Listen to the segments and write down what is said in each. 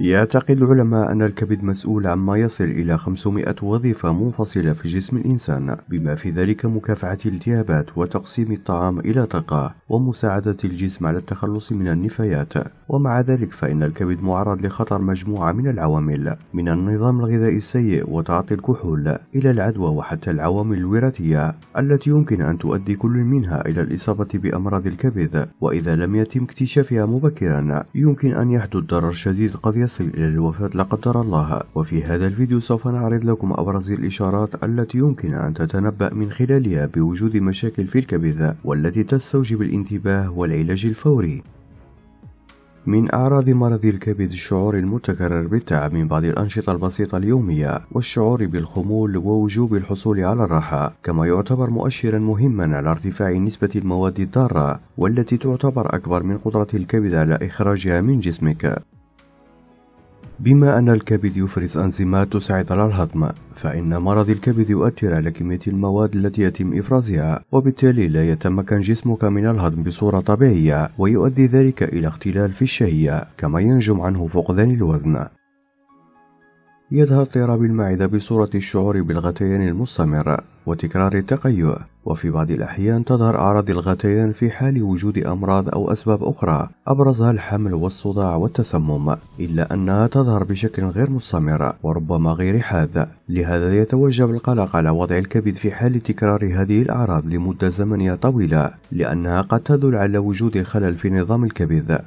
يعتقد العلماء أن الكبد مسؤول عن ما يصل إلى 500 وظيفة منفصلة في جسم الإنسان بما في ذلك مكافحة الالتهابات وتقسيم الطعام إلى طاقة ومساعدة الجسم على التخلص من النفايات ومع ذلك فإن الكبد معرض لخطر مجموعة من العوامل من النظام الغذائي السيء وتعاطي الكحول إلى العدوى وحتى العوامل الوراثية التي يمكن أن تؤدي كل منها إلى الإصابة بأمراض الكبد وإذا لم يتم اكتشافها مبكرا يمكن أن يحدث ضرر شديد قد يصل إلى الوفاة لا قدر الله وفي هذا الفيديو سوف نعرض لكم أبرز الإشارات التي يمكن أن تتنبأ من خلالها بوجود مشاكل في الكبد والتي تستوجب الانتباه والعلاج الفوري من أعراض مرض الكبد الشعور المتكرر بالتعب من بعض الأنشطة البسيطة اليومية والشعور بالخمول ووجوب الحصول على الراحة كما يعتبر مؤشرا مهما على ارتفاع نسبة المواد الضارة والتي تعتبر أكبر من قدرة الكبد على إخراجها من جسمك بما أن الكبد يفرز أنزيمات تساعد على الهضم فإن مرض الكبد يؤثر على كمية المواد التي يتم إفرازها وبالتالي لا يتمكن جسمك من الهضم بصورة طبيعية ويؤدي ذلك إلى اختلال في الشهية كما ينجم عنه فقدان الوزن يظهر اضطراب المعدة بصورة الشعور بالغثيان المستمر وتكرار التقيؤ وفي بعض الأحيان تظهر أعراض الغثيان في حال وجود أمراض أو أسباب أخرى أبرزها الحمل والصداع والتسمم إلا أنها تظهر بشكل غير مستمر وربما غير حاد لهذا يتوجب القلق على وضع الكبد في حال تكرار هذه الأعراض لمدة زمنية طويلة لأنها قد تدل على وجود خلل في نظام الكبد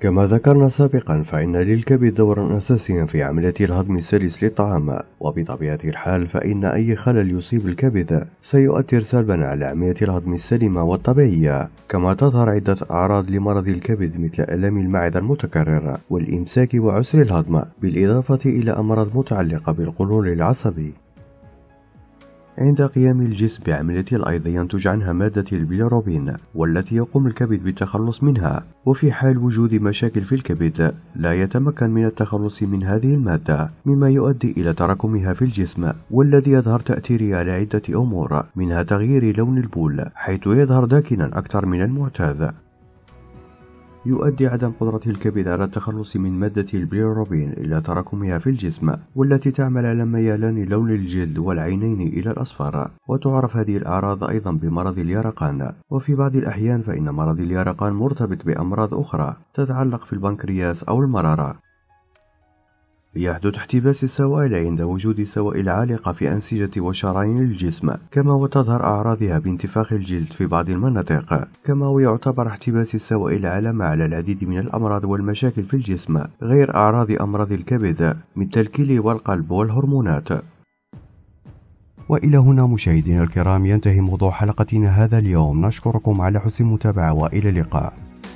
كما ذكرنا سابقا فإن للكبد دورا أساسيا في عملية الهضم السلس للطعام وبطبيعة الحال فإن أي خلل يصيب الكبد سيؤثر سلبا على عملية الهضم السليمة والطبيعية كما تظهر عدة أعراض لمرض الكبد مثل ألم المعدة المتكرر والإمساك وعسر الهضم بالإضافة إلى أمراض متعلقة بالقولون العصبي عند قيام الجسم بعملية الأيض ينتج عنها مادة البيلاروبين والتي يقوم الكبد بالتخلص منها وفي حال وجود مشاكل في الكبد لا يتمكن من التخلص من هذه المادة مما يؤدي إلى تراكمها في الجسم والذي يظهر تأثيره على عدة أمور منها تغيير لون البول حيث يظهر داكنا أكثر من المعتاد يؤدي عدم قدرته الكبد على التخلص من مادة البليروبين إلى تراكمها في الجسم والتي تعمل على ميلان لون الجلد والعينين إلى الأصفر وتعرف هذه الأعراض أيضا بمرض اليرقان وفي بعض الأحيان فإن مرض اليرقان مرتبط بأمراض أخرى تتعلق في البنكرياس أو المرارة يحدث احتباس السوائل عند وجود سوائل عالقة في أنسجة وشرايين الجسم كما وتظهر أعراضها بانتفاخ الجلد في بعض المناطق كما ويعتبر احتباس السوائل علامة على العديد من الأمراض والمشاكل في الجسم غير أعراض أمراض الكبد مثل الكلي والقلب والهرمونات وإلى هنا مشاهدينا الكرام ينتهي موضوع حلقتنا هذا اليوم نشكركم على حسن المتابعة وإلى اللقاء